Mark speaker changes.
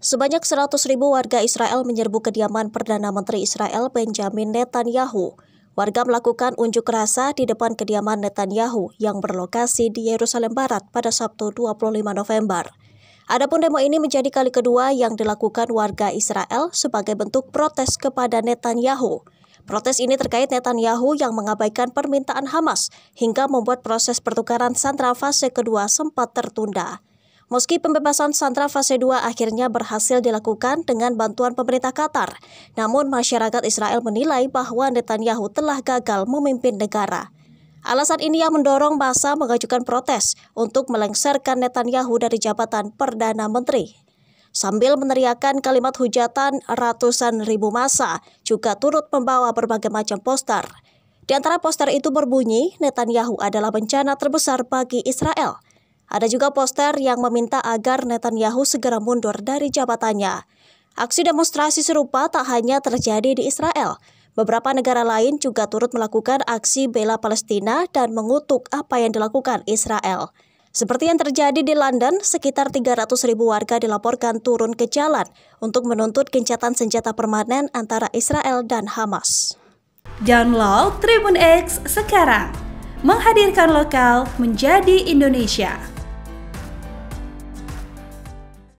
Speaker 1: Sebanyak 100 ribu warga Israel menyerbu kediaman Perdana Menteri Israel Benjamin Netanyahu. Warga melakukan unjuk rasa di depan kediaman Netanyahu yang berlokasi di Yerusalem Barat pada Sabtu 25 November. Adapun demo ini menjadi kali kedua yang dilakukan warga Israel sebagai bentuk protes kepada Netanyahu. Protes ini terkait Netanyahu yang mengabaikan permintaan Hamas hingga membuat proses pertukaran sandra fase kedua sempat tertunda. Meski pembebasan sandera fase 2 akhirnya berhasil dilakukan dengan bantuan pemerintah Qatar, namun masyarakat Israel menilai bahwa Netanyahu telah gagal memimpin negara. Alasan ini yang mendorong masa mengajukan protes untuk melengsarkan Netanyahu dari jabatan Perdana Menteri. Sambil meneriakan kalimat hujatan, ratusan ribu masa juga turut membawa berbagai macam poster. Di antara poster itu berbunyi, Netanyahu adalah bencana terbesar bagi Israel – ada juga poster yang meminta agar Netanyahu segera mundur dari jabatannya. Aksi demonstrasi serupa tak hanya terjadi di Israel. Beberapa negara lain juga turut melakukan aksi bela Palestina dan mengutuk apa yang dilakukan Israel. Seperti yang terjadi di London, sekitar 300 ribu warga dilaporkan turun ke jalan untuk menuntut gencatan senjata permanen antara Israel dan Hamas. Download Tribun X sekarang, menghadirkan lokal menjadi Indonesia.